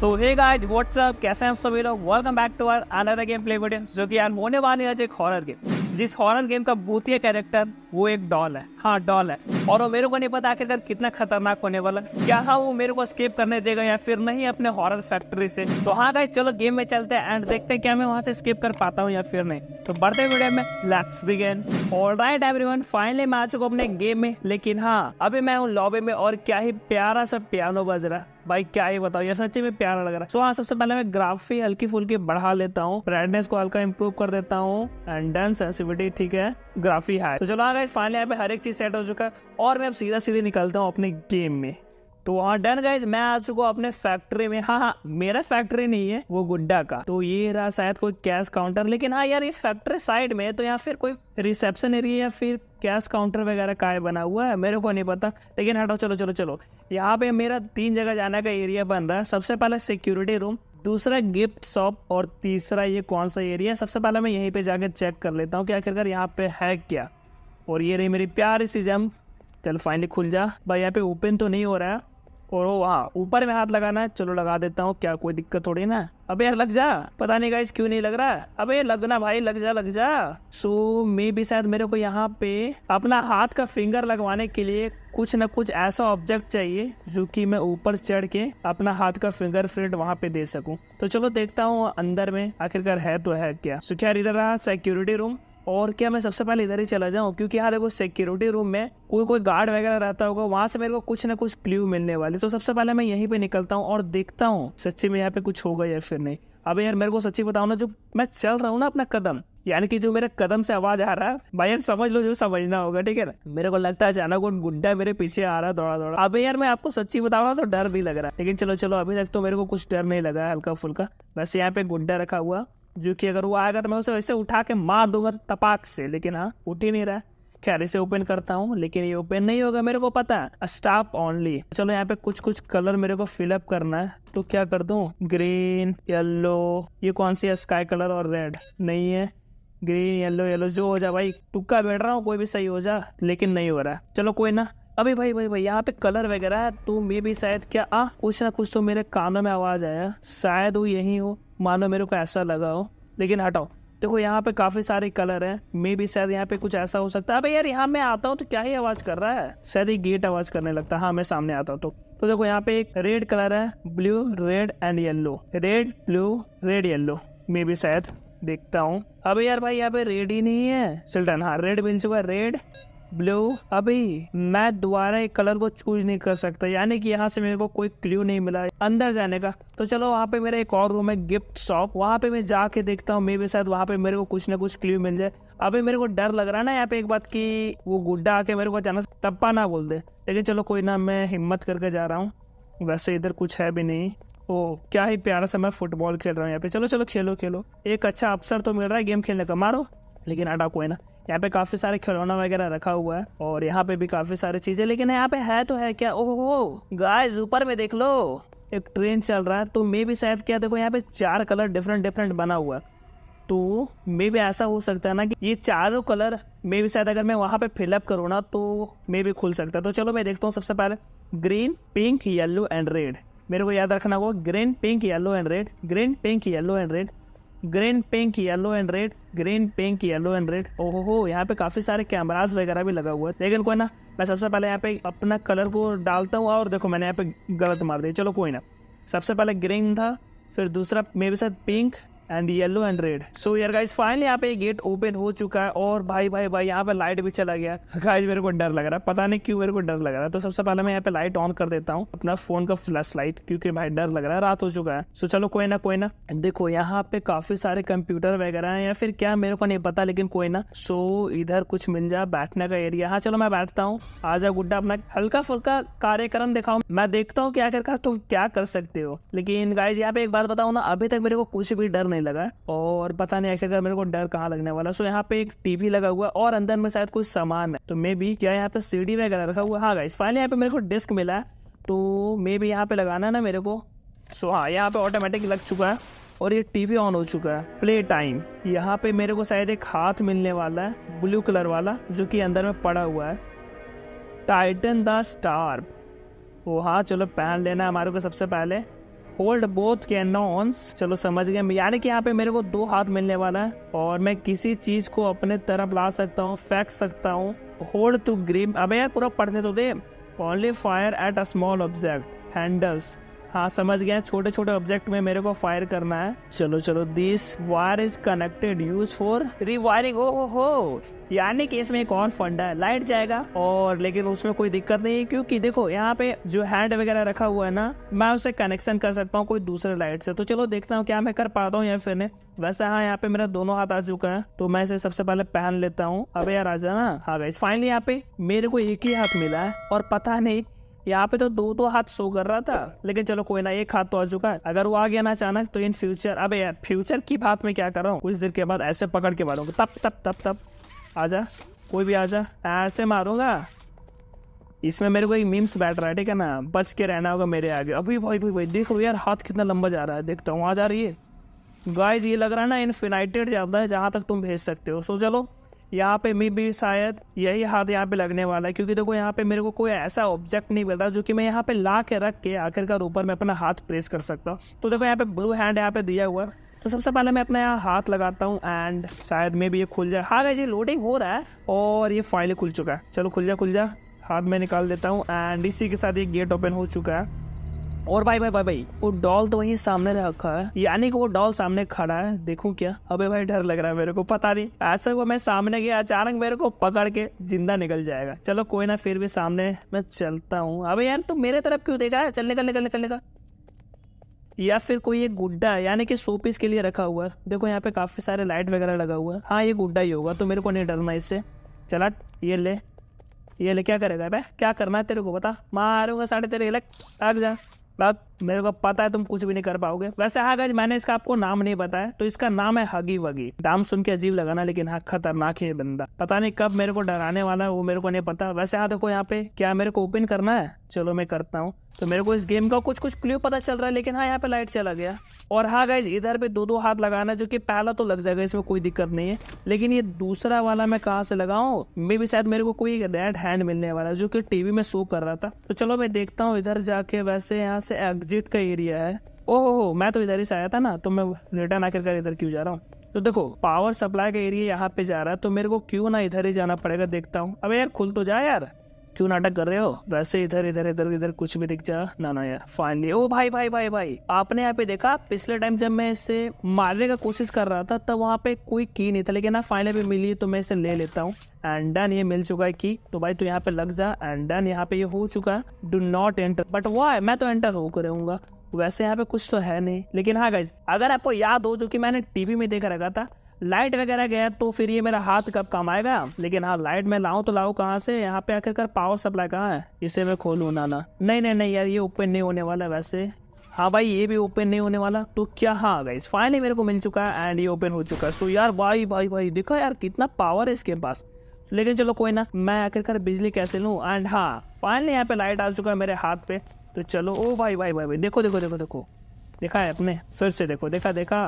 सो hey guys what's up कैसे हैं आप सभी लोग welcome back to our another game play video जो कि यार होने वाले आज एक हॉरर गेम जिस हॉरर गेम का भूतिया कैरेक्टर वो एक डॉल है हाँ डॉल है और वो मेरे को नहीं पता आखिरकार कितना खतरनाक होने वाला है क्या हाँ वो मेरे को स्केप करने देगा या फिर नहीं अपने हॉरर फैक्ट्री से तो हाँ गाइस चलो गेम में चलते हैं एंड देखते हैं क्या मैं वहाँ से स्केप कर पाता हूँ या फिर नहीं तो बढ़ते वीडियो में let's begin right everyone finally मैं आ चुका अपने गेम में लेकिन हाँ अभी मैं हूँ लॉबी में और क्या ही प्यारा सा पियानो बज रहा है भाई क्या ही बताओ यार सच्ची में प्यारा लग रहा है सो हाँ सबसे पहले मैं ग्राफी हल्की फुल्की बढ़ा लेता हूँ ब्राइटनेस को हल्का इंप्रूव कर देता हूँ एंड डन सेंसिविटी ठीक है ग्राफी हाई तो चलो हाँ फाइनली यहाँ पे हर एक चीज सेट हो चुका है और मैं अब सीधा सीधे निकलता हूँ अपने गेम में तो वहाँ डन गाइज मैं आ चुका हूँ अपने फैक्ट्री में हाँ हाँ मेरा फैक्ट्री नहीं है वो गुड्डा का तो ये रहा शायद कोई कैश काउंटर लेकिन हाँ यार ये फैक्ट्री साइड में तो या फिर कोई रिसेप्शन एरिया या फिर कैश काउंटर वगैरह का बना हुआ है मेरे को नहीं पता लेकिन हटो चलो चलो चलो यहाँ पे मेरा तीन जगह जाने का एरिया बन रहा है सबसे पहले सिक्योरिटी रूम दूसरा गिफ्ट शॉप और तीसरा ये कौन सा एरिया है सबसे पहले मैं यहीं पे जाकर चेक कर लेता हूँ कि आखिरकार यहाँ पे है क्या और ये रही मेरी प्यारी सी जम चल फाइनली खुल जा भाई यहाँ पे ओपन तो नहीं हो रहा है और वो हाँ ऊपर में हाथ लगाना है चलो लगा देता हूँ क्या कोई दिक्कत थोड़ी ना अबे यार लग जा पता नहीं गाइस क्यों नहीं लग रहा अबे लगना भाई लग जा लग जा सो मे भी शायद मेरे को यहाँ पे अपना हाथ का फिंगर लगवाने के लिए कुछ न कुछ ऐसा ऑब्जेक्ट चाहिए जो कि मैं ऊपर चढ़ के अपना हाथ का फिंगर प्रिंट वहाँ पे दे सकूँ तो चलो देखता हूँ अंदर में आखिरकार है तो है क्या सो so, इधर रहा सिक्योरिटी रूम और क्या मैं सबसे पहले इधर ही चला जाऊँ क्योंकि यहाँ देखो सिक्योरिटी रूम में कोई कोई गार्ड वगैरह रहता होगा वहाँ से मेरे को कुछ ना कुछ क्ल्यू मिलने वाली तो सबसे पहले मैं यहीं पे निकलता हूँ और देखता हूँ सच्ची में यहाँ पे कुछ होगा या फिर नहीं अभी यार मेरे को सच्ची बताओ ना जो मैं चल रहा हूँ ना अपना कदम यानी कि जो मेरे कदम से आवाज आ रहा है भाई यार समझ लो जो समझना होगा ठीक है ना मेरे को लगता है अचानक वो गुड्डा मेरे पीछे आ रहा है दौड़ा दौड़ा अबे यार मैं आपको सच्ची बताऊँ ना तो डर भी लग रहा है लेकिन चलो चलो अभी तक तो मेरे को कुछ डर नहीं लगा हल्का फुल्का बस यहाँ पे गुड्डा रखा हुआ जो कि अगर वो आएगा तो मैं उसे वैसे उठा के मार दूंगा तपाक से लेकिन हाँ उठ ही नहीं रहा है खैर इसे ओपन करता हूँ लेकिन ये ओपन नहीं होगा मेरे को पता है स्टाफ ओनली चलो यहाँ पे कुछ कुछ कलर मेरे को फिलअप करना है तो क्या कर दू ग्रीन येल्लो ये कौन सी है स्काई कलर और रेड नहीं है ग्रीन येल्लो येलो जो हो जा भाई टुक्का बैठ रहा हूँ कोई भी सही हो जा लेकिन नहीं हो रहा है चलो कोई ना अभी भाई भाई भाई यहाँ पे कलर वगैरह है तो मे भी शायद क्या आ हाँ, कुछ ना कुछ तो मेरे कानों में आवाज आया शायद वो यही हो मानो मेरे को ऐसा लगा हो लेकिन हटाओ देखो यहाँ पे काफ़ी सारे कलर हैं मे भी शायद यहाँ पे कुछ ऐसा हो सकता है अबे यार यहाँ मैं आता हूँ तो क्या ही आवाज़ कर रहा है शायद ही गेट आवाज़ करने लगता है हाँ मैं सामने आता हूँ तो तो देखो यहाँ पे एक रेड कलर है blue red and yellow red blue red yellow मे भी शायद देखता हूँ अबे यार भाई यहाँ पे रेड ही नहीं है चल हाँ रेड मिल चुका है रेड ब्लू अभी मैं दोबारा एक कलर को चूज नहीं कर सकता यानी कि यहाँ से मेरे को कोई क्ल्यू नहीं मिला अंदर जाने का तो चलो वहाँ पे मेरा एक और रूम है गिफ्ट शॉप वहाँ पे मैं जाके देखता हूँ मे भी शायद वहाँ पे मेरे को कुछ ना कुछ क्ल्यू मिल जाए अभी मेरे को डर लग रहा है ना यहाँ पे एक बात की वो गुड्डा आके मेरे को जाना टप्पा ना बोल दे लेकिन चलो कोई ना मैं हिम्मत करके जा रहा हूँ वैसे इधर कुछ है भी नहीं ओ क्या ही प्यारा सा मैं फुटबॉल खेल रहा हूँ यहाँ पे चलो चलो खेलो खेलो एक अच्छा अवसर तो मिल रहा है गेम खेलने का मारो लेकिन आटा कोई ना यहाँ पे काफ़ी सारे खिलौना वगैरह रखा हुआ है और यहाँ पे भी काफ़ी सारी चीज़ें लेकिन यहाँ पे है तो है क्या ओहो गाइस ऊपर में देख लो एक ट्रेन चल रहा है तो मे भी शायद क्या देखो यहाँ पे चार कलर डिफरेंट डिफरेंट बना हुआ है तो मे भी ऐसा हो सकता है ना कि ये चारों कलर मे भी शायद अगर मैं वहाँ पे फिलअप करूँ ना तो मे भी खुल सकता है तो चलो मैं देखता हूँ सबसे पहले green pink yellow and red मेरे को याद रखना होगा green pink yellow and red green pink yellow and red green pink yellow and red green pink yellow and red ओहो यहाँ पे काफी सारे कैमराज वगैरह भी लगा हुआ है लेकिन कोई ना मैं सबसे पहले यहाँ पे अपना कलर को डालता हूँ और देखो मैंने यहाँ पे गलत मार दिया चलो कोई ना सबसे पहले ग्रीन था फिर दूसरा मेरे साथ pink and yellow and red so यार गाइज फाइनली यहाँ पे गेट ओपन हो चुका है और भाई भाई भाई यहाँ पे लाइट भी चला गया गाइज मेरे को डर लग रहा है पता नहीं क्यों मेरे को डर लग रहा है तो सबसे पहले मैं यहाँ पे लाइट ऑन कर देता हूँ अपना फोन का फ्लैश लाइट क्योंकि भाई डर लग रहा है रात हो चुका है सो so, चलो कोई ना कोई ना देखो यहाँ पे काफी सारे कंप्यूटर वगैरह है या फिर क्या मेरे को नहीं पता लेकिन कोई ना सो इधर कुछ मिल जाए बैठने का एरिया हाँ चलो मैं बैठता हूँ आ जाओ गुड्डा अपना हल्का फुल्का कार्यक्रम दिखाओ मैं देखता हूँ कि आखिरकार तुम क्या कर सकते हो लेकिन गाइज यहाँ पे एक बात बताओ ना अभी तक मेरे को कुछ भी डर नहीं नहीं लगा और पता नहीं आखिरकार मेरे को डर कहाँ लगने वाला सो यहाँ पे एक टीवी लगा हुआ है और अंदर में शायद कुछ सामान है तो मे बी क्या यहाँ पे सीडी वगैरह रखा हुआ है हाँ गाइस फाइनली यहाँ पे मेरे को डिस्क मिला तो मे बी यहाँ पे लगाना ना मेरे को सो हाँ यहाँ पे ऑटोमेटिक लग चुका है और ये टीवी ऑन हो चुका है प्ले टाइम यहाँ पे मेरे को शायद एक हाथ मिलने वाला है ब्लू कलर वाला जो कि अंदर में पड़ा हुआ है टाइटन द स्टार ओ हाँ चलो पहन लेना है हमारे को सबसे पहले होल्ड बोथ कैनॉन्स चलो समझ गए यानी कि यहाँ पे मेरे को दो हाथ मिलने वाला है और मैं किसी चीज को अपने तरफ ला सकता हूँ फेंक सकता हूँ होल्ड टू ग्रीम अबे यार पूरा पढ़ने तो दे only fire at a small object handles हाँ समझ गया छोटे छोटे ऑब्जेक्ट में मेरे को फायर करना है चलो चलो this wire is connected use for rewiring ओ हो यानी कि इसमें एक और फंड है लाइट जाएगा और लेकिन उसमें कोई दिक्कत नहीं है क्योंकि देखो यहाँ पे जो हैंड वगैरह रखा हुआ है ना मैं उसे कनेक्शन कर सकता हूँ कोई दूसरे लाइट से तो चलो देखता हूँ क्या मैं कर पाता हूँ या फिर वैसे हाँ यहाँ पे मेरा दोनों हाथ आ चुका है तो मैं इसे सबसे पहले पहन लेता हूँ अब यार आ जाना हाँ भाई फाइनली यहाँ पे मेरे को एक ही हाथ मिला है और पता नहीं यहाँ पे तो दो दो हाथ शो कर रहा था लेकिन चलो कोई ना एक हाथ तो आ चुका है अगर वो आ गया ना अचानक तो इन फ्यूचर अब यार फ्यूचर की बात में क्या कर रहा हूँ कुछ देर के बाद ऐसे पकड़ के मारूंगा तब तब तब तब आ जा कोई भी आ जा ऐसे मारूंगा इसमें मेरे को एक मीम्स बैठ रहा है ठीक है ना बच के रहना होगा मेरे आगे अभी भाई भाई भाई देखो यार हाथ कितना लंबा जा रहा है देखता हूँ आ जा रही है गाइस ये लग रहा है ना इनफिनाइटेड ज़्यादा है जहाँ तक तुम भेज सकते हो सो चलो यहाँ पे मे भी शायद यही हाथ यहाँ पे लगने वाला है क्योंकि देखो यहाँ पे मेरे को कोई ऐसा ऑब्जेक्ट नहीं मिल रहा जो कि मैं यहाँ पे ला के रख के आखिरकार ऊपर मैं अपना हाथ प्रेस कर सकता हूँ तो देखो यहाँ पे ब्लू हैंड यहाँ पे दिया हुआ है तो सबसे पहले मैं अपना यहाँ हाथ लगाता हूँ एंड शायद में भी ये खुल जाए हाँ ये लोडिंग हो रहा है और ये फाइनली खुल चुका है चलो खुल जा खुल जा हाथ में निकाल देता हूँ एंड इसी के साथ ये गेट ओपन हो चुका है और भाई भाई भाई भाई वो डॉल तो वहीं सामने रखा है यानी कि वो डॉल सामने खड़ा है देखो क्या अबे भाई डर लग रहा है मेरे को पता नहीं ऐसा वो मैं सामने गया अचानक मेरे को पकड़ के जिंदा निकल जाएगा चलो कोई ना फिर भी सामने मैं चलता हूँ अबे यार तू तो मेरे तरफ क्यों देख रहा है चल निकल निकल निकल निकल या फिर कोई एक गुड्डा यानी कि शोपीस के लिए रखा हुआ है देखो यहाँ पे काफ़ी सारे लाइट वगैरह लगा हुआ है हाँ ये गुड्डा ही होगा तो मेरे को नहीं डरना इससे चला ये ले ये ले क्या करेगा भाई क्या करना है तेरे को बता मारूंगा साढ़े तेरे लग जा That मेरे को पता है तुम कुछ भी नहीं कर पाओगे वैसे हाँ गज मैंने इसका आपको नाम नहीं बताया तो इसका नाम है हगी वगी नाम सुन के अजीब लगाना लेकिन हाँ खतरनाक है बंदा पता नहीं कब मेरे को डराने वाला है वो मेरे को नहीं पता वैसे हाँ देखो यहाँ पे क्या मेरे को ओपन करना है चलो मैं करता हूँ तो मेरे को इस गेम का कुछ कुछ क्ल्यू पता चल रहा है लेकिन हाँ यहाँ पे लाइट चला गया और हाँ गाइज इधर पे दो दो हाथ लगाना जो कि पहला तो लग जाएगा इसमें कोई दिक्कत नहीं है लेकिन ये दूसरा वाला मैं कहाँ से लगाऊ मे भी शायद मेरे को कोई रेड हैंड मिलने वाला जो कि टीवी में शो कर रहा था तो चलो मैं देखता हूँ इधर जाके वैसे यहाँ से मस्जिद का एरिया है ओह मैं तो इधर ही से आया था ना तो मैं रिटर्न आकर कर इधर क्यों जा रहा हूँ तो देखो पावर सप्लाई का एरिया यहाँ पे जा रहा है तो मेरे को क्यों ना इधर ही जाना पड़ेगा देखता हूँ अब यार खुल तो जाए यार क्यों नाटक कर रहे हो वैसे इधर इधर इधर इधर कुछ भी दिख जा ना ना यार फाइनली ओ भाई भाई भाई भाई आपने यहाँ पे देखा पिछले टाइम जब मैं इसे मारने का कोशिश कर रहा था तब वहाँ पे कोई की नहीं था लेकिन ना फाइनली भी मिली तो मैं इसे ले लेता हूँ एंड डन ये मिल चुका है की तो भाई तू यहाँ पे लग जा एंड डन यहाँ पे ये हो चुका है डू नॉट एंटर बट वाह मैं तो एंटर होकर रहूंगा वैसे यहाँ पे कुछ तो है नहीं लेकिन हाँ गाइज अगर आपको याद हो जो कि मैंने टीवी में देखा रखा था लाइट वगैरह गया तो फिर ये मेरा हाथ कब काम आएगा लेकिन हाँ लाइट मैं लाऊं तो लाऊं कहाँ से यहाँ पे आखिरकार पावर सप्लाई कहाँ है इसे मैं खोलूँ ना ना नहीं नहीं नहीं यार ये ओपन नहीं होने वाला वैसे हाँ भाई ये भी ओपन नहीं होने वाला तो क्या हाँ गाइस फाइनली मेरे को मिल चुका है एंड ये ओपन हो चुका है सो यार भाई भाई भाई देखो यार कितना पावर है इसके पास लेकिन चलो कोई ना मैं आखिरकार बिजली कैसे लूँ एंड हाँ फाइनली यहाँ पे लाइट आ चुका है मेरे हाथ पे तो चलो ओ भाई भाई भाई भाई देखो देखो देखो देखो देखा है अपने फिर से देखो देखा देखा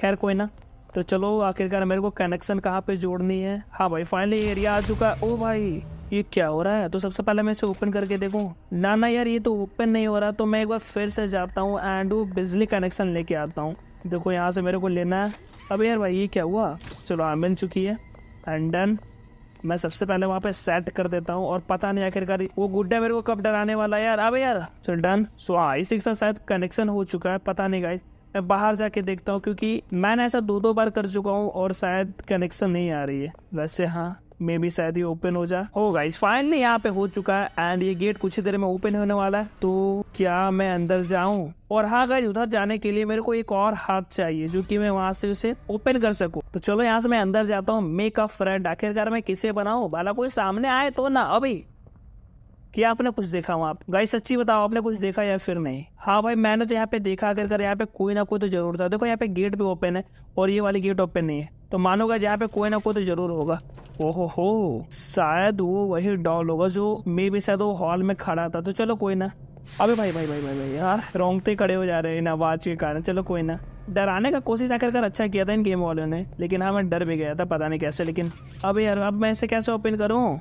खैर कोई ना तो चलो आखिरकार मेरे को कनेक्शन कहाँ पे जोड़नी है हाँ भाई फाइनली एरिया आ चुका है ओ भाई ये क्या हो रहा है तो सबसे पहले मैं इसे ओपन करके देखूँ ना ना यार ये तो ओपन नहीं हो रहा तो मैं एक बार फिर से जाता हूँ एंड वो बिजली कनेक्शन लेके आता हूँ देखो यहाँ से मेरे को लेना है अब यार भाई ये क्या हुआ चलो हाँ मिल चुकी है एंड डन मैं सबसे पहले वहाँ पे सेट कर देता हूँ और पता नहीं आखिरकार वो गुड्डा मेरे को कब डराने वाला है यार अब यार चल डन सो हाँ इसी के साथ शायद कनेक्शन हो चुका है पता नहीं गाइस बाहर जाके देखता हूँ क्योंकि मैंने ऐसा दो दो बार कर चुका हूँ और शायद कनेक्शन नहीं आ रही है वैसे हाँ मे बी शायद ये ओपन हो जाए हो गाइस फाइनली यहाँ पे हो चुका है एंड ये गेट कुछ ही देर में ओपन होने वाला है तो क्या मैं अंदर जाऊं और हाँ गाइज उधर जाने के लिए मेरे को एक और हाथ चाहिए जो कि मैं वहां से उसे ओपन कर सकूं तो चलो यहाँ से मैं अंदर जाता हूँ मेक अ फ्रेंड आखिरकार मैं किसे बनाऊँ बाला कोई सामने आए तो ना अभी कि आपने कुछ देखा वहाँ आप गाइस सच्ची बताओ आपने कुछ देखा या फिर नहीं हाँ भाई मैंने तो यहाँ पे देखा अगर कर यहाँ पे कोई ना कोई तो जरूर था देखो यहाँ पे गेट भी ओपन है और ये वाली गेट ओपन नहीं है तो मानोगा यहाँ पे कोई ना कोई तो जरूर होगा ओहो हो शायद वो वही डॉल होगा जो मे भी शायद वो हॉल में खड़ा था तो चलो कोई ना अभी भाई भाई भाई भाई भाई यार रोंगते खड़े हो जा रहे हैं इन आवाज़ के कारण चलो कोई ना डराने का कोशिश आकर कर अच्छा किया था इन गेम वालों ने लेकिन हाँ मैं डर भी गया था पता नहीं कैसे लेकिन अब यार अब मैं इसे कैसे ओपन करूँ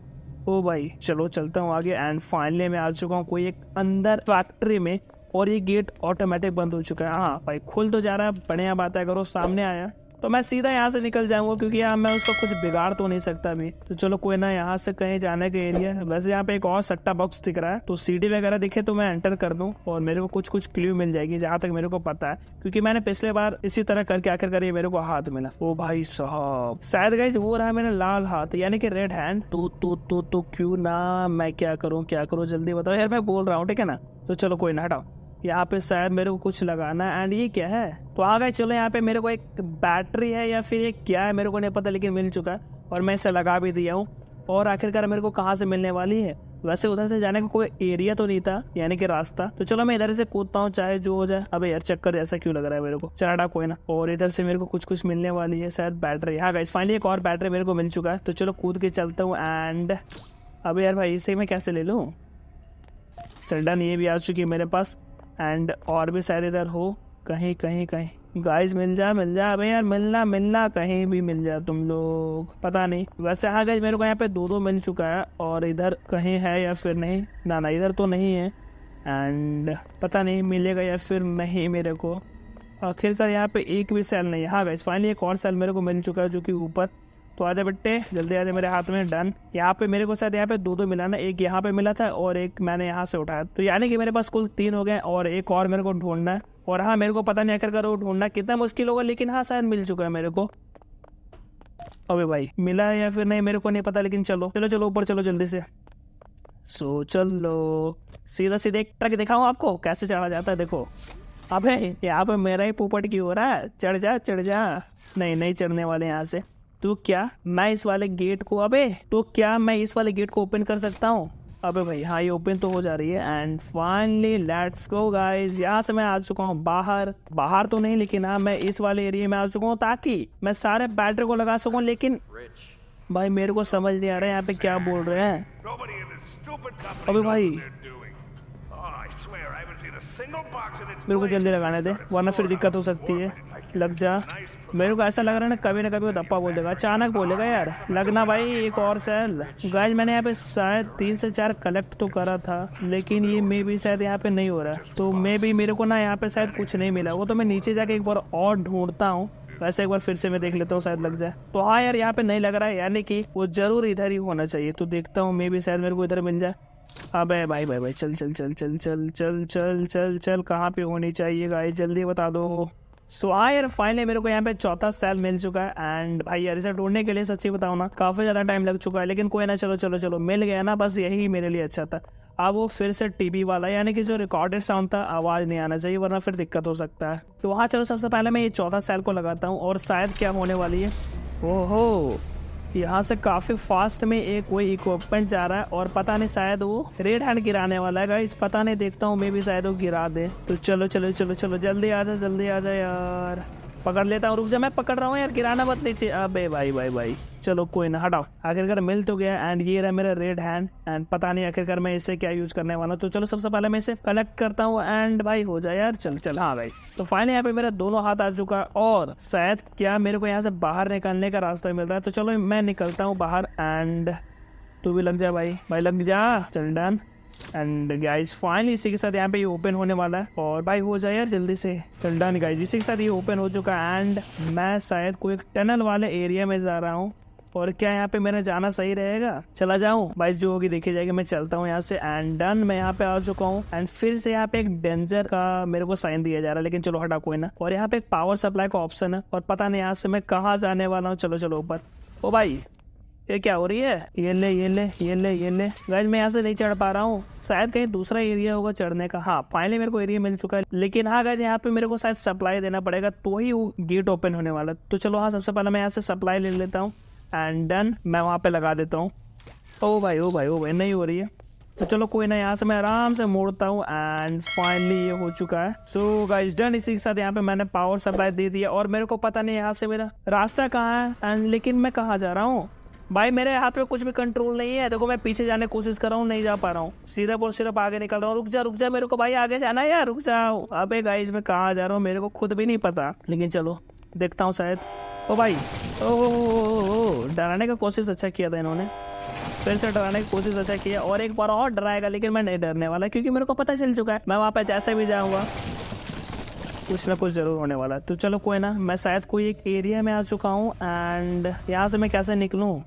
ओ भाई चलो चलता हूँ आगे एंड फाइनली मैं आ चुका हूँ कोई एक अंदर फैक्ट्री में और ये गेट ऑटोमेटिक बंद हो चुका है हाँ भाई खुल तो जा रहा है बढ़िया बात है अगर वो सामने आया तो मैं सीधा यहाँ से निकल जाऊँगा क्योंकि यहाँ मैं उसका कुछ बिगाड़ तो नहीं सकता अभी तो चलो कोई ना यहाँ से कहीं जाने के एरिया वैसे यहाँ पे एक और सट्टा बॉक्स दिख रहा है तो सीडी वगैरह दिखे तो मैं एंटर कर दूँ और मेरे को कुछ कुछ क्ल्यू मिल जाएगी जहाँ तक मेरे को पता है क्योंकि मैंने पिछले बार इसी तरह करके आखिर करिए मेरे को हाथ मिला ओ भाई साहब शायद गई वो रहा मेरा लाल हाथ यानी कि रेड हैंड तो तो तो तो क्यों ना मैं क्या करूँ क्या करूँ जल्दी बताओ यार मैं बोल रहा हूँ ठीक है ना तो चलो कोई ना हटाओ यहाँ पे शायद मेरे को कुछ लगाना है एंड ये क्या है तो आ गए चलो यहाँ पे मेरे को एक बैटरी है या फिर ये क्या है मेरे को नहीं पता लेकिन मिल चुका है और मैं इसे लगा भी दिया हूँ और आखिरकार मेरे को कहाँ से मिलने वाली है वैसे उधर से जाने का कोई एरिया तो नहीं था यानी कि रास्ता तो चलो मैं इधर से कूदता हूँ चाहे जो हो जाए अबे यार चक्कर जैसा क्यों लग रहा है मेरे को चढ़ा कोई ना और इधर से मेरे को कुछ कुछ मिलने वाली है शायद बैटरी हाँ गाइस फाइनली एक और बैटरी मेरे को मिल चुका है तो चलो कूद के चलता हूँ एंड अभी यार भाई इसे मैं कैसे ले लूँ चल डन ये भी आ चुकी है मेरे पास एंड और भी सारे इधर हो कहीं कहीं कहीं गाइस मिल जा मिल जा अबे यार मिलना मिलना कहीं भी मिल जा तुम लोग पता नहीं वैसे हाँ गाइस मेरे को यहाँ पे दो दो मिल चुका है और इधर कहीं है या फिर नहीं ना ना इधर तो नहीं है एंड पता नहीं मिलेगा या फिर नहीं मेरे को आखिरकार यहाँ पे एक भी सेल नहीं है हाँ गाइस फाइनली एक और सेल मेरे को मिल चुका है जो कि ऊपर तो आ जाए बट्टे जल्दी आ जाए मेरे हाथ में डन यहाँ पे मेरे को शायद यहाँ पे दो दो मिला ना एक यहाँ पे मिला था और एक मैंने यहाँ से उठाया तो यानी कि मेरे पास कुल तीन हो गए और एक और मेरे को ढूंढना है और हाँ मेरे को पता नहीं आकर करो ढूंढना कितना मुश्किल होगा लेकिन हाँ शायद मिल चुका है मेरे को अबे भाई मिला है या फिर नहीं मेरे को नहीं पता लेकिन चलो चलो चलो ऊपर चलो जल्दी से सो चलो सीधा सीधे ट्रक दिखाऊँ आपको कैसे चढ़ा जाता है देखो अबे यहाँ पे मेरा ही पोपट क्यों हो रहा है चढ़ जा चढ़ जा नहीं नहीं चढ़ने वाले यहाँ से तो क्या मैं इस वाले गेट को अबे तो क्या मैं इस वाले गेट को ओपन कर सकता हूँ अबे भाई हाँ ये ओपन तो हो जा रही है and finally let's go guys यहाँ से मैं आ चुका हूँ बाहर बाहर तो नहीं लेकिन हाँ मैं इस वाले एरिया में आ चुका हूँ ताकि मैं सारे बैटरी को लगा सकूँ लेकिन भाई मेरे को समझ नहीं आ रहा है यहाँ पे क्या बोल रहे हैं अबे भाई oh, मेरे को जल्दी लगाने दे वरना फिर दिक्कत हो सकती है लग जा मेरे को ऐसा लग रहा है ना कभी ना कभी वो दप्पा बोल देगा अचानक बोलेगा यार लगना भाई एक और सेल गाइज मैंने यहाँ पे शायद तीन से चार कलेक्ट तो करा था लेकिन ये मे भी शायद यहाँ पे नहीं हो रहा तो मे भी मेरे को ना यहाँ पे शायद कुछ नहीं मिला वो तो मैं नीचे जाके एक बार और ढूंढता हूँ वैसे एक बार फिर से मैं देख लेता हूँ शायद लग जाए तो हाँ यार यहाँ पे नहीं लग रहा है यानी कि वो जरूर इधर ही होना चाहिए तो देखता हूँ मे भी शायद मेरे को इधर मिल जाए अबे भाई भाई भाई चल चल चल चल चल चल चल चल चल कहाँ पे होनी चाहिए गाइस जल्दी बता दो सो so, यार फाइनली मेरे को यहाँ पे चौथा सेल मिल चुका है एंड भाई यार इसे ढूंढने के लिए सच्ची बताओ ना काफ़ी ज़्यादा टाइम लग चुका है लेकिन कोई ना चलो चलो चलो मिल गया ना बस यही मेरे लिए अच्छा था अब वो फिर से टीवी वाला यानी कि जो रिकॉर्डेड साउंड था आवाज़ नहीं आना चाहिए वरना फिर दिक्कत हो सकता है तो वहाँ चलो सबसे पहले मैं ये चौथा सेल को लगाता हूँ और शायद क्या होने वाली है ओहो यहाँ से काफ़ी फास्ट में एक कोई इक्विपमेंट जा रहा है और पता नहीं शायद वो रेड हैंड गिराने वाला है गाइस पता नहीं देखता हूँ मैं भी शायद वो गिरा दे तो चलो चलो चलो चलो जल्दी आ जाए जल्दी आ जाए यार पकड़ लेता हूँ रुक जा मैं पकड़ रहा हूँ यार गिराना मत नीचे अबे भाई भाई भाई चलो कोई ना हटाओ आखिरकार मिल तो गया एंड ये रहा मेरा रेड हैंड एंड पता नहीं आखिरकार मैं इसे क्या यूज करने वाला तो चलो सबसे पहले मैं इसे कलेक्ट करता हूँ एंड भाई हो जाए यार चल चल हाँ भाई तो फाइनली यहाँ पे मेरा दोनों हाथ आ चुका और शायद क्या मेरे को यहाँ से बाहर निकलने का रास्ता मिल रहा है तो चलो मैं निकलता हूँ बाहर एंड तू भी लग जा भाई भाई लग जा चल डन एंड गाइज फाइनली इसी के साथ यहाँ पे ये ओपन होने वाला है और भाई हो जाए यार जल्दी से चल डन गाइज इसी के साथ ये ओपन हो चुका है एंड मैं शायद कोई टनल वाले एरिया में जा रहा हूँ और क्या यहाँ पे मेरा जाना सही रहेगा चला जाऊँ बाइस जो होगी देखी जाएगी मैं चलता हूँ यहाँ से एंड डन मैं यहाँ पे आ चुका हूँ एंड फिर से यहाँ पे एक डेंजर का मेरे को साइन दिया जा रहा है लेकिन चलो हटा कोई ना और यहाँ पे एक पावर सप्लाई का ऑप्शन है और पता नहीं यहाँ से मैं कहाँ जाने वाला हूँ चलो चलो ऊपर ओ भाई ये क्या हो रही है ये ले ये ले ये ले ये ले गाइज मैं यहाँ से नहीं चढ़ पा रहा हूँ शायद कहीं दूसरा एरिया होगा चढ़ने का हाँ फाइनली मेरे को एरिया मिल चुका है लेकिन हाँ गाइज यहाँ पे मेरे को शायद सप्लाई देना पड़ेगा तो ही वो गेट ओपन होने वाला तो चलो हाँ सबसे पहले मैं यहाँ से सप्लाई ले लेता हूँ एंड देन मैं वहाँ पे लगा देता हूँ ओ oh भाई ओ oh भाई ओ oh भाई नहीं हो रही है तो चलो कोई ना यहाँ से मैं आराम से मोड़ता हूँ एंड फाइनली ये हो चुका है सो गाइस डन इसी के साथ यहाँ पे मैंने पावर सप्लाई दे दिया और मेरे को पता नहीं यहाँ से मेरा रास्ता कहाँ है एंड लेकिन मैं कहाँ जा रहा हूँ भाई मेरे हाथ में कुछ भी कंट्रोल नहीं है देखो मैं पीछे जाने की कोशिश कर रहा हूँ नहीं जा पा रहा हूँ सिर्फ और सिर्फ आगे निकल रहा हूँ रुक जा रुक जा मेरे को भाई आगे जाना यार रुक जाओ अबे गाइस मैं कहाँ जा रहा हूँ मेरे को खुद भी नहीं पता लेकिन चलो देखता हूँ शायद ओ भाई ओ, डराने का कोशिश अच्छा किया था इन्होंने फिर से डराने की कोशिश अच्छा किया और एक बार और डराएगा लेकिन मैं नहीं डरने वाला क्योंकि मेरे को पता चल चुका है मैं वहाँ पर जैसे भी जाऊँगा कुछ ना कुछ ज़रूर होने वाला है तो चलो कोई ना मैं शायद कोई एक एरिया में आ चुका हूँ एंड यहाँ से मैं कैसे निकलूँ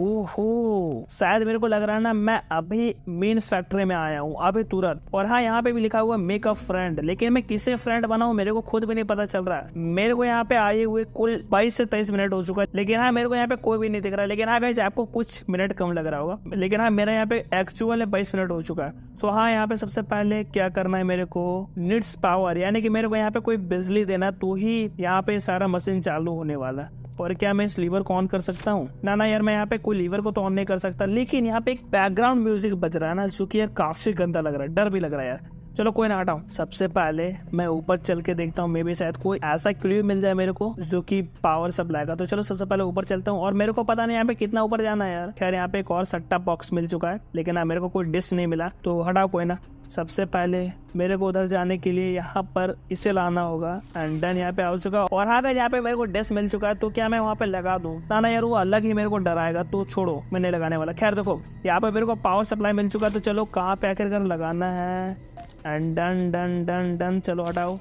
ओहो शायद मेरे को लग रहा है ना मैं अभी मेन फैक्ट्री में आया हूँ अभी तुरंत और हाँ यहाँ पे भी लिखा हुआ मेक अ फ्रेंड लेकिन मैं किसे फ्रेंड बनाऊ मेरे को खुद भी नहीं पता चल रहा है मेरे को यहाँ पे आए हुए कुल 22 से तेईस मिनट हो चुका है लेकिन हाँ मेरे को यहाँ पे कोई भी नहीं दिख रहा लेकिन हाँ भाई आपको कुछ मिनट कम लग रहा होगा लेकिन हाँ मेरा यहाँ पे एक्चुअल है बाईस मिनट हो चुका है सो हाँ यहाँ पे सबसे पहले क्या करना है मेरे को निड्स पावर यानी कि मेरे को यहाँ पे कोई बिजली देना तो ही यहाँ पे सारा मशीन चालू होने वाला है और क्या मैं इस लीवर को ऑन कर सकता हूँ ना ना यार मैं यहाँ पे कोई लीवर को तो ऑन नहीं कर सकता लेकिन यहाँ पे एक बैकग्राउंड म्यूजिक बज रहा है ना जो कि यार काफी गंदा लग रहा है डर भी लग रहा है यार चलो कोई ना हटाओ सबसे पहले मैं ऊपर चल के देखता हूँ मे भी शायद कोई ऐसा क्ल्यू मिल जाए मेरे को जो कि पावर सप्लाई का तो चलो सबसे पहले ऊपर चलता हूँ और मेरे को पता नहीं यहाँ पे कितना ऊपर जाना है यार खैर यहाँ पे एक और सट्टा बॉक्स मिल चुका है लेकिन हाँ, मेरे को कोई डिस्क नहीं मिला तो हटाओ कोई ना सबसे पहले मेरे को उधर जाने के लिए यहाँ पर इसे लाना होगा एंड देन यहाँ पे आ चुका और हाँ यहाँ पे मेरे को डेस्क मिल चुका है तो क्या मैं वहाँ पे लगा दूँ ना ना यार वो अलग ही मेरे को डराएगा तो छोड़ो मैं नहीं लगाने वाला खैर देखो यहाँ पे मेरे को पावर सप्लाई मिल चुका है तो चलो कहाँ पे आकर लगाना है and done done done done चलो हटाओ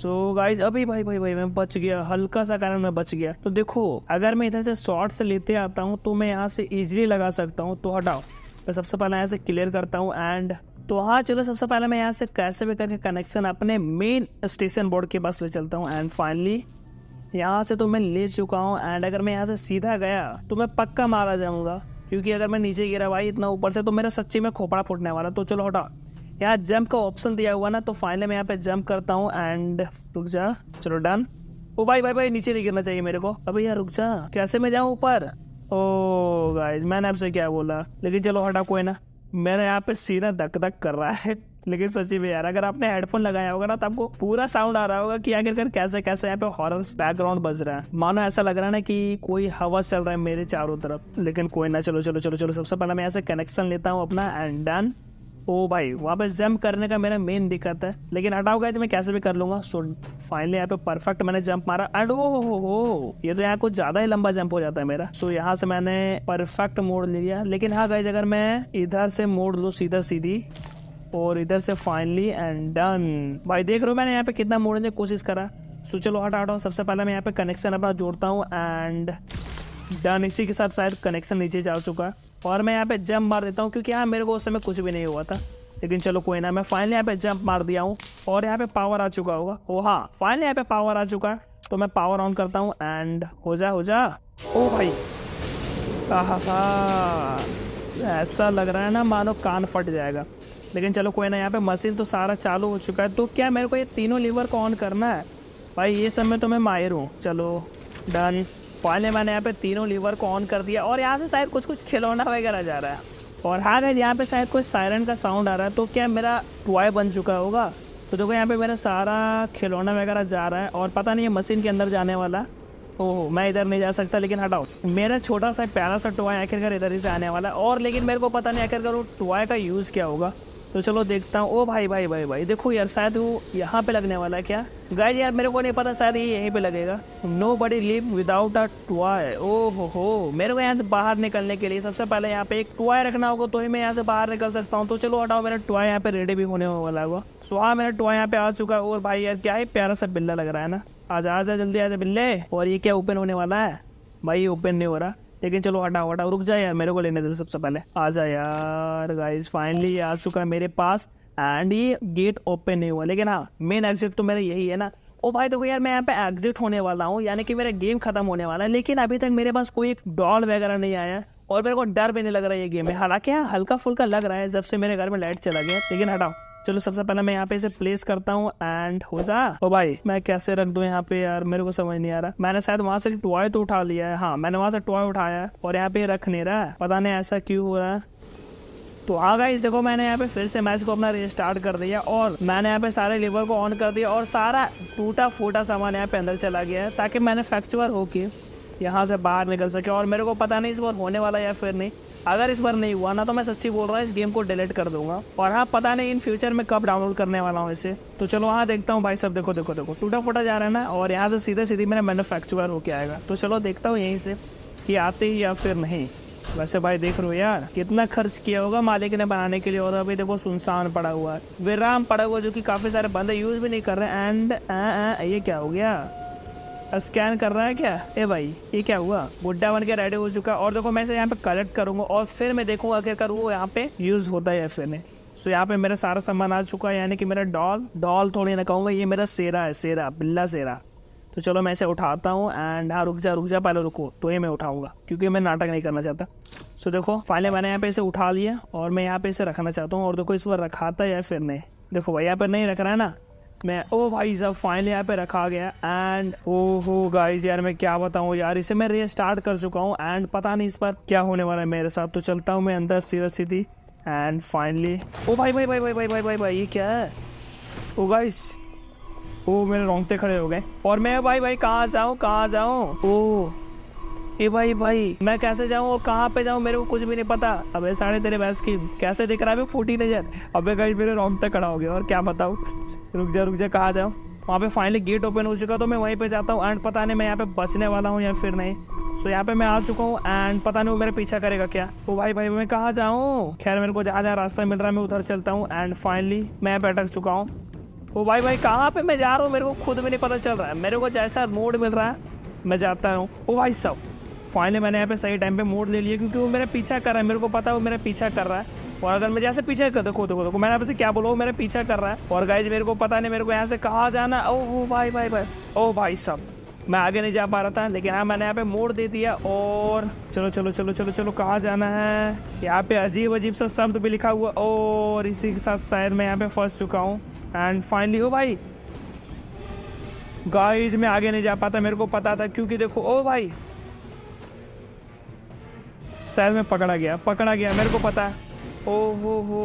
सो so गाइज अभी भाई भाई भाई मैं बच गया हल्का सा कारण मैं बच गया तो देखो अगर मैं इधर से शॉर्ट से लेते आता हूँ तो मैं यहाँ से इजीली लगा सकता हूँ तो हटाओ मैं सबसे पहले यहाँ से क्लियर करता हूँ एंड तो हाँ चलो सबसे पहले मैं यहाँ से कैसे भी करके कनेक्शन अपने मेन स्टेशन बोर्ड के पास ले चलता हूँ एंड फाइनली यहाँ से तो मैं ले चुका हूँ एंड अगर मैं यहाँ से सीधा गया तो मैं पक्का मारा जाऊँगा क्योंकि अगर मैं नीचे गिरा भाई इतना ऊपर से तो मेरा सच्ची में खोपड़ा फूटने वाला तो चलो हटा यहाँ जंप का ऑप्शन दिया हुआ ना तो फाइनल मैं यहाँ पे जंप करता हूँ एंड रुक जा चलो डन ओ भाई भाई भाई नीचे नहीं गिरना चाहिए मेरे को अभी यार रुक जा कैसे मैं जाऊँ ऊपर ओ गाइज मैंने आपसे क्या बोला लेकिन चलो हटा कोई ना मेरा यहाँ पे सीना धक धक कर रहा है लेकिन सची में यार अगर आपने हेडफोन लगाया होगा ना तो आपको पूरा साउंड आ रहा होगा कि आखिरकार कैसे कैसे यहाँ पे हॉरर बैकग्राउंड बज रहा है मानो ऐसा लग रहा है ना कि कोई हवा चल रहा है मेरे चारों तरफ लेकिन कोई ना चलो चलो चलो चलो सबसे पहले मैं ऐसे कनेक्शन लेता हूँ अपना एंड डन ओ भाई वहाँ पे जंप करने का मेरा मेन दिक्कत है लेकिन हटाओ गए तो मैं कैसे भी कर लूंगा सो फाइनली यहाँ पे परफेक्ट मैंने जंप मारा एंड ओ हो हो ये तो यहाँ कुछ ज़्यादा ही लंबा जंप हो जाता है मेरा सो so, यहाँ से मैंने परफेक्ट मोड़ लिया लेकिन हाँ गाइज अगर मैं इधर से मोड़ लू सीधा सीधी और इधर से फाइनली एंड डन भाई देख रहे हो मैंने यहाँ पे कितना मोड़ने की कोशिश करा सो so, चलो हटा हटाओ सबसे पहले मैं यहाँ पे कनेक्शन अपना जोड़ता हूँ एंड डन इसी के साथ शायद कनेक्शन नीचे जा चुका है और मैं यहाँ पे जंप मार देता हूँ क्योंकि यहाँ मेरे को उस समय कुछ भी नहीं हुआ था लेकिन चलो कोई ना मैं फाइनली यहाँ पे जंप मार दिया हूँ और यहाँ पे पावर आ चुका होगा ओ हाँ फाइनली यहाँ पे पावर आ चुका है तो मैं पावर ऑन करता हूँ एंड हो जा हो जा ओ भाई आहा ऐसा लग रहा है ना मानो कान फट जाएगा लेकिन चलो कोई ना यहाँ पे मशीन तो सारा चालू हो चुका है तो क्या मेरे को ये तीनों लीवर को ऑन करना है भाई ये सब में तो मैं माहिर हूँ चलो डन फाइनली मैंने यहाँ पे तीनों लीवर को ऑन कर दिया और यहाँ से शायद कुछ कुछ खिलौना वगैरह जा रहा है और हाँ गैर यहाँ पे शायद कोई सायरन का साउंड आ रहा है तो क्या मेरा टॉय बन चुका होगा तो देखो यहाँ पे मेरा सारा खिलौना वगैरह जा रहा है और पता नहीं ये मशीन के अंदर जाने वाला ओह मैं इधर नहीं जा सकता लेकिन हटाओ मेरा छोटा सा प्यारा सा टॉय आखिरकार इधर ही से आने वाला है और लेकिन मेरे को पता नहीं आखिरकार वो टॉय का यूज़ क्या होगा तो चलो देखता हूँ ओ भाई भाई भाई भाई देखो यार शायद वो यहाँ पे लगने वाला है क्या गाइड यार मेरे को नहीं पता शायद ये यहीं पे लगेगा nobody live without a toy ओ हो हो मेरे को यहाँ से बाहर निकलने के लिए सबसे पहले यहाँ पे एक टॉय रखना होगा तो ही मैं यहाँ से बाहर निकल सकता हूँ तो चलो हटाओ मेरा टॉय यहाँ पे रेडी भी होने वाला होगा सो हाँ मेरा टॉय यहाँ पे आ चुका है और भाई यार क्या है प्यारा सा बिल्ला लग रहा है ना आ जाए जल्दी आ जाए बिल्ले और ये क्या ओपन होने वाला है भाई ओपन नहीं हो रहा लेकिन चलो हटाओ वटा रुक जाए यार मेरे को लेने दे सबसे पहले आ जाए यार गाइज फाइनली आ चुका है मेरे पास एंड ये गेट ओपन नहीं हुआ लेकिन हाँ मेन एग्जिट तो मेरा यही है ना ओ भाई देखो यार मैं यहाँ पे एग्जिट होने वाला हूँ यानी कि मेरा गेम खत्म होने वाला है लेकिन अभी तक मेरे पास कोई डॉल वगैरह नहीं आया है और मेरे को डर भी नहीं लग रहा है ये गेम में हालांकि यहाँ हल्का फुल्का लग रहा है जब से मेरे घर में लाइट चला गया लेकिन हटाओ चलो सबसे पहले मैं यहाँ पे इसे प्लेस करता हूँ एंड हो जा ओ भाई मैं कैसे रख दू यहाँ पे यार मेरे को समझ नहीं आ रहा मैंने शायद वहां से टॉय तो उठा लिया है हाँ मैंने वहां से टॉय उठाया है और यहाँ पे रख नहीं रहा है पता नहीं ऐसा क्यों हो रहा है तो आ हाँ गई देखो मैंने यहाँ पे फिर से मैच को अपना रिस्टार्ट कर दिया और मैंने यहाँ पे सारे लीवर को ऑन कर दिया और सारा टूटा फूटा सामान यहाँ पे अंदर चला गया है ताकि मैन्युफैक्चर होके यहाँ से बाहर निकल सके और मेरे को पता नहीं इस बार होने वाला या फिर नहीं अगर इस बार नहीं हुआ ना तो मैं सच्ची बोल रहा हूँ इस गेम को डिलीट कर दूंगा और हाँ पता नहीं इन फ्यूचर में कब डाउनलोड करने वाला हूँ इसे तो चलो हाँ देखता हूँ भाई सब देखो देखो देखो टूटा फूटा जा रहा है ना और यहाँ से सीधे सीधे मेरा मैनुफैक्चर होके आएगा तो चलो देखता हूँ यहीं से कि आते ही या फिर नहीं वैसे भाई देख रहे हो यार कितना खर्च किया होगा मालिक ने बनाने के लिए और अभी देखो सुनसान पड़ा हुआ है विराम पड़ा हुआ जो कि काफ़ी सारे बंदे यूज़ भी नहीं कर रहे एंड ये क्या हो गया स्कैन कर रहा है क्या ए भाई ये क्या हुआ बुढ़ा बन के रेडी हो चुका और देखो मैं इसे यहाँ पे कलेक्ट करूंगा और फिर मैं देखूंगा क्या करूँ यहाँ पे यूज होता है या फिर नहीं सो so, यहाँ पे मेरा सारा सामान आ चुका है यानी कि मेरा डॉल डॉल थोड़ी ना कहूँगा ये मेरा सेरा है सेरा बिल्ला सेरा तो चलो मैं इसे उठाता हूँ एंड हाँ रुक जा रुक जा पहले रुको तो ये मैं उठाऊंगा क्योंकि मैं नाटक नहीं करना चाहता सो so, देखो फाइनल मैंने यहाँ पे इसे उठा लिया और मैं यहाँ पे इसे रखना चाहता हूँ और देखो इस बार रखा है या फिर नहीं देखो भाई यहाँ पर नहीं रख रहा है ना मैं ओ भाई साहब फाइनली यहाँ पे रखा गया एंड ओ हो गाइज यार मैं क्या बताऊँ यार इसे मैं रीस्टार्ट कर चुका हूँ एंड पता नहीं इस पर क्या होने वाला है मेरे साथ तो चलता हूँ मैं अंदर सीधा सीधी एंड फाइनली ओ भाई भाई भाई भाई भाई भाई भाई ये क्या है ओ गाइस ओ मेरे रोंगते खड़े हो गए और मैं भाई भाई कहाँ जाऊँ कहाँ जाऊँ ओ ए भाई भाई मैं कैसे जाऊँ और कहाँ पे जाऊँ मेरे को कुछ भी नहीं पता अब साढ़े तेरे बैस की कैसे दिख रहा है फूटी नजर अब कहीं मेरे रॉन्ग तक खड़ा हो गया और क्या बताऊँ रुक जा रुक जा कहा जाऊँ वहाँ पे फाइनली गेट ओपन हो चुका तो मैं वहीं पे जाता हूँ एंड पता नहीं मैं यहाँ पे बचने वाला हूँ या फिर नहीं सो so, यहाँ पे मैं आ चुका हूँ एंड पता नहीं वो मेरा पीछा करेगा क्या वो भाई भाई मैं कहाँ जाऊँ खैर मेरे को जहाँ जहाँ रास्ता मिल रहा है मैं उधर चलता हूँ एंड फाइनली मैं बैठक चुका हूँ ओ भाई भाई कहाँ पे मैं जा रहा हूँ मेरे को खुद भी नहीं पता चल रहा है मेरे को जैसा रोड मिल रहा है मैं जाता हूँ ओ भाई साहब फाइनली मैंने यहाँ पे सही टाइम पे मोड़ ले लिया क्योंकि वो मेरा पीछा कर रहा है मेरे को पता है वो मेरा पीछा कर रहा है और अगर मैं जैसे पीछे कर देखो देखो देखो मैंने आपसे क्या बोला वो मेरा पीछा कर रहा है और गाइज मेरे को पता नहीं मेरे को यहाँ से कहाँ जाना ओह भाई भाई भाई ओ भाई साहब मैं आगे नहीं जा पा रहा था लेकिन हाँ मैंने यहाँ पे मोड़ दे दिया और चलो चलो चलो चलो चलो कहाँ जाना है यहाँ पे अजीब अजीब सा शब्द भी लिखा हुआ और इसी के साथ शायद मैं यहाँ पे फंस चुका हूँ एंड फाइनली हो भाई गाइज मैं आगे नहीं जा पाता मेरे को पता था क्योंकि देखो ओ भाई सेल में पकड़ा गया पकड़ा गया मेरे को पता है ओ हो हो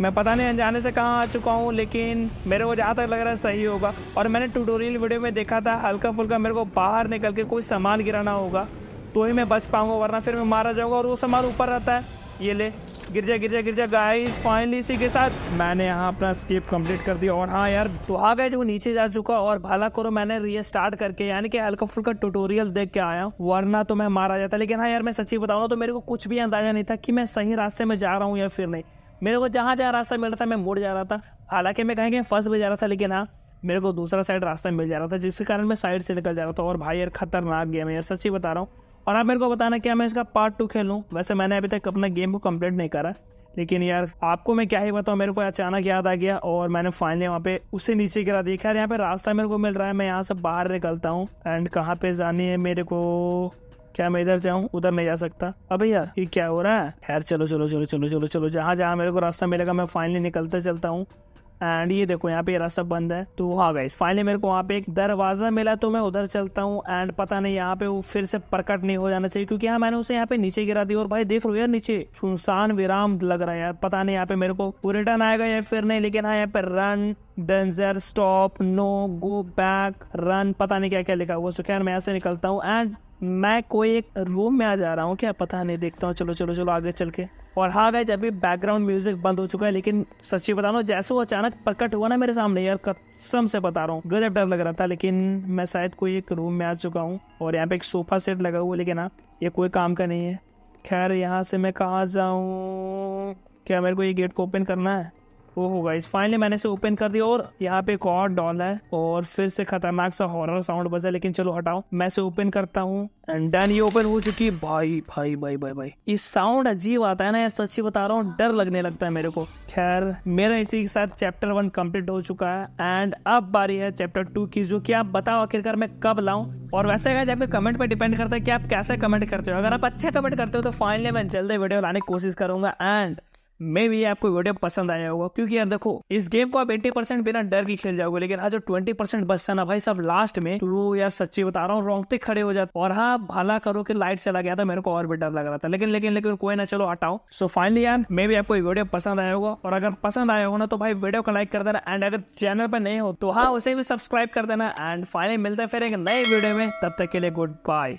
मैं पता नहीं अनजाने से कहाँ आ चुका हूँ लेकिन मेरे को जहाँ तक लग रहा है सही होगा और मैंने ट्यूटोरियल वीडियो में देखा था हल्का फुल्का मेरे को बाहर निकल के कोई सामान गिराना होगा तो ही मैं बच पाऊँगा वरना फिर मैं मारा जाऊँगा और वो सामान ऊपर रहता है ये ले गिर जा गिर जा गिर जा गाइस फाइनली इसी के साथ मैंने यहाँ अपना स्टेप कंप्लीट कर दिया और हाँ यार तो आ गए जो नीचे जा चुका और भाला करो मैंने रीस्टार्ट करके यानी कि हल्का फुल्का टूटोरियल देख के आया वरना तो मैं मारा जाता लेकिन हाँ यार मैं सच्ची बताऊँ तो मेरे को कुछ भी अंदाजा नहीं था कि मैं सही रास्ते में जा रहा हूँ या फिर नहीं मेरे को जहाँ जहाँ रास्ता मिल रहा था मैं मुड़ जा रहा था हालांकि मैं कहेंगे फर्स्ट भी जा रहा था लेकिन हाँ मेरे को दूसरा साइड रास्ता मिल जा रहा था जिसके कारण मैं साइड से निकल जा रहा था और भाई यार खतरनाक गेम है यार सच्ची बता रहा हूँ और आप मेरे को बताना क्या मैं इसका पार्ट टू खेलूँ वैसे मैंने अभी तक अपना गेम को कम्प्लीट नहीं करा लेकिन यार आपको मैं क्या ही बताऊँ मेरे को अचानक याद आ गया और मैंने फाइनली वहाँ पे उसे नीचे गिरा देखा यार यहाँ पे रास्ता मेरे को मिल रहा है मैं यहाँ से बाहर निकलता हूँ एंड कहाँ पे जानी है मेरे को क्या मैं इधर जाऊँ उधर नहीं जा सकता अबे यार ये क्या हो रहा है खैर चलो चलो चलो चलो चलो चलो जहाँ जहाँ मेरे को रास्ता मिलेगा मैं फाइनली निकलता चलता हूँ एंड ये देखो यहाँ पे ये रास्ता बंद है तो हाँ गई फाइनली मेरे को वहाँ पे एक दरवाज़ा मिला तो मैं उधर चलता हूँ एंड पता नहीं यहाँ पे वो फिर से प्रकट नहीं हो जाना चाहिए क्योंकि यहाँ मैंने उसे यहाँ पे नीचे गिरा दिया और भाई देख लो यार नीचे सुनसान विराम लग रहा है यार पता नहीं यहाँ पे मेरे को रिटर्न आएगा या फिर नहीं लेकिन हाँ यहाँ पे run danger stop no go back run पता नहीं क्या क्या लिखा हुआ सो खैर मैं ऐसे निकलता हूँ एंड मैं कोई एक रूम में आ जा रहा हूँ क्या पता नहीं देखता हूँ चलो चलो चलो आगे चल के और हाँ जब अभी बैकग्राउंड म्यूजिक बंद हो चुका है लेकिन सच्ची बता रहा हूँ जैसे वो अचानक प्रकट हुआ ना मेरे सामने यार कसम से बता रहा हूँ गजब डर लग रहा था लेकिन मैं शायद कोई एक रूम में आ चुका हूँ और यहाँ पे एक सोफा सेट लगा हुआ है लेकिन हाँ ये कोई काम का नहीं है खैर यहाँ से मैं कहाँ जाऊँ क्या मेरे को ये गेट को ओपन करना है ओहो होगा इस फाइनली मैंने इसे ओपन कर दिया और यहाँ पे एक और डॉल है और फिर से खतरनाक सा हॉरर साउंड बजा लेकिन चलो हटाओ मैं इसे ओपन करता हूँ एंड डन ये ओपन हो चुकी है भाई भाई भाई भाई भाई ये साउंड अजीब आता है ना यार सच्ची बता रहा हूँ डर लगने लगता है मेरे को खैर मेरा इसी के साथ चैप्टर वन कम्प्लीट हो चुका है एंड अब बारी है चैप्टर टू की जो की आप बताओ आखिरकार मैं कब लाऊ और वैसे गाइज आपके कमेंट पर डिपेंड करता है कि आप कैसे कमेंट करते हो अगर आप अच्छा कमेंट करते हो तो फाइनली मैं जल्दी वीडियो लाने की कोशिश करूंगा एंड मे भी आपको वीडियो पसंद आया होगा क्योंकि यार देखो इस गेम को आप 80 परसेंट बिना डर के खेल जाओगे लेकिन हाँ जो 20 परसेंट बचता ना भाई सब लास्ट में तो यार सच्ची बता रहा हूँ रोंगते खड़े हो जाते और हाँ भला करो कि लाइट चला गया था मेरे को और भी डर लग रहा था लेकिन लेकिन लेकिन कोई ना चलो हटाओ सो फाइनली यार मे भी आपको वीडियो पसंद आया होगा और अगर पसंद आया होगा ना तो भाई वीडियो को लाइक कर देना एंड अगर चैनल पर नहीं हो तो हाँ उसे भी सब्सक्राइब कर देना एंड फाइनली मिलते फिर एक नए वीडियो में तब तक के लिए गुड बाय